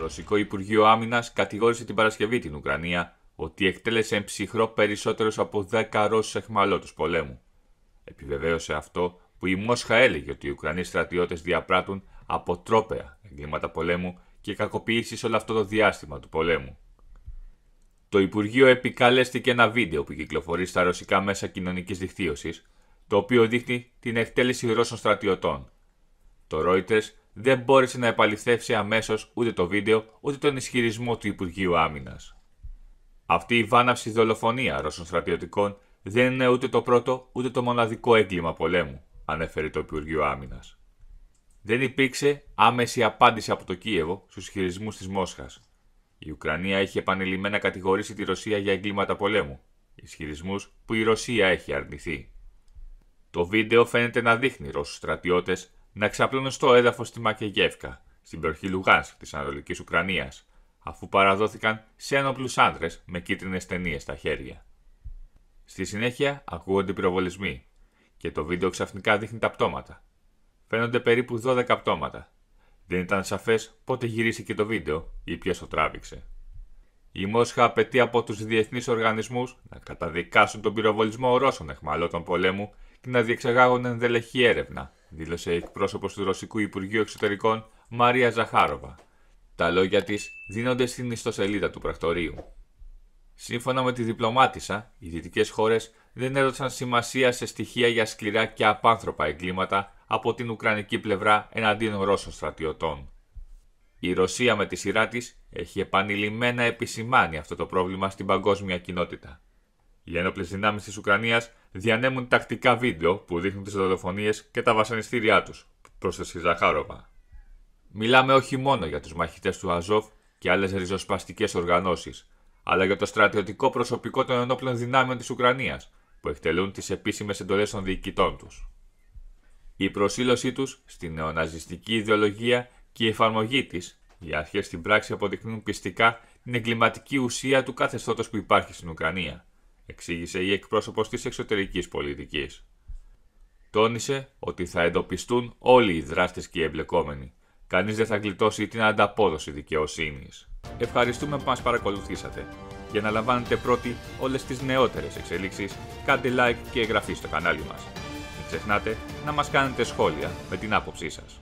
Ρωσικό Υπουργείο Άμυνας κατηγόρησε την Παρασκευή την Ουκρανία ότι εκτέλεσε εν ψυχρό περισσότερους από 10 Ρώσου εχμαλώτου πολέμου. Επιβεβαίωσε αυτό που η Μόσχα έλεγε ότι οι Ουκρανοί στρατιώτες διαπράττουν αποτρόπαια εγκλήματα πολέμου και κακοποιήσεις όλο αυτό το διάστημα του πολέμου. Το Υπουργείο επικαλέστηκε ένα βίντεο που κυκλοφορεί στα ρωσικά μέσα κοινωνικής δικτύωσης, το οποίο δείχνει την εκτέλεση Ρώσων στρατιωτών. Το Reuters δεν μπόρεσε να επαληθεύσει αμέσως ούτε το βίντεο ούτε τον ισχυρισμό του Υπουργείου Άμυνας. Αυτή η βάναυση δολοφονία Ρώσων στρατιωτικών δεν είναι ούτε το πρώτο ούτε το μοναδικό έγκλημα πολέμου, ανέφερε το Υπουργείο Άμυνας. Δεν υπήρξε άμεση απάντηση από το Κίεβο στους ισχυρισμούς της Μόσχας. Η Ουκρανία έχει επανειλημμένα κατηγορήσει τη Ρωσία για εγκλήματα πολέμου, ισχυρισμούς που η Ρωσία έχει αρνηθεί. Το βίντεο φαίνεται να δείχνει Ρώσους στρατιώτες να ξαπλώνουν στο έδαφος στη Μακεγεύκα, στην περιοχή Λουγάνσκ της Ανατολικής Ουκρανίας, αφού παραδόθηκαν σε ένοπλου άντρες με κίτρινες ταινίες στα χέρια. Στη συνέχεια ακούγονται πυροβολισμοί και το βίντεο ξαφνικά δείχνει τα πτώματα. Φαίνονται περίπου 12 πτώματα. Δεν ήταν σαφές πότε γυρίστηκε το βίντεο ή ποιος το τράβηξε. Η Μόσχα απαιτεί από τους διεθνείς οργανισμούς να καταδικάσουν τον πυροβολισμό Ρώσων εχμαλώτων πολέμου και να διεξαγάγουν ενδελεχή έρευνα δήλωσε η εκπρόσωπος του Ρωσικού Υπουργείου Εξωτερικών Μαρία Ζαχάροβα. Τα λόγια της δίνονται στην ιστοσελίδα του πρακτορείου. Σύμφωνα με τη διπλωματίσα, οι δυτικές χώρες δεν έδωσαν σημασία σε στοιχεία για σκληρά και απάνθρωπα εγκλήματα από την Ουκρανική πλευρά εναντίον Ρώσων στρατιωτών. Η Ρωσία με τη σειρά της έχει επανειλημμένα επισημάνει αυτό το πρόβλημα στην παγκόσμια κοινότητα. Οι ένοπλες δυνάμεις της Ουκρανίας διανέμουν τακτικά βίντεο που δείχνουν τις δολοφονίες και τα βασανιστήριά τους, πρόσθεσε η Ζαχάροβα. Μιλάμε όχι μόνο για τους μαχητές του Αζόφ και άλλες ριζοσπαστικές οργανώσεις, αλλά για το στρατιωτικό προσωπικό των ενόπλων δυνάμεων της Ουκρανίας, που εκτελούν τις επίσημες εντολές των διοικητών τους. Η προσήλωσή τους στη νεοναζιστική ιδεολογία και η εφαρμογή της, οι αρχές στην πράξη αποδεικνύουν πιστικά την εγκληματική ουσία του κάθε που υπάρχει στην Ουκρανία – εξήγησε η εκπρόσωπος της εξωτερικής πολιτικής. Τόνισε ότι θα εντοπιστούν όλοι οι δράστες και οι εμπλεκόμενοι. Κανείς δεν θα γλιτώσει την ανταπόδοση δικαιοσύνης. Ευχαριστούμε που μας παρακολουθήσατε. Για να λαμβάνετε πρώτοι όλες τις νεότερες εξελίξεις, κάντε like και εγγραφή στο κανάλι μας. Μην ξεχνάτε να μας κάνετε σχόλια με την άποψή σας.